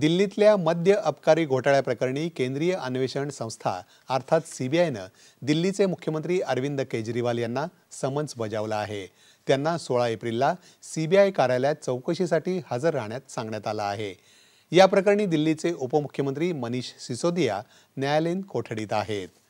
दिल्लीतल्या मद्य अपकारी घोटाळ्याप्रकरणी केंद्रीय अन्वेषण संस्था अर्थात आयनं दिल्लीचे मुख्यमंत्री अरविंद केजरीवाल यांना समन्स बजावला आहे त्यांना सोळा एप्रिलला आय कार्यालयात चौकशीसाठी हजर राहण्यात सांगण्यात आलं आहे या प्रकरणी दिल्लीचे उपमुख्यमंत्री मनीष सिसोदिया न्यायालयीन कोठडीत आहेत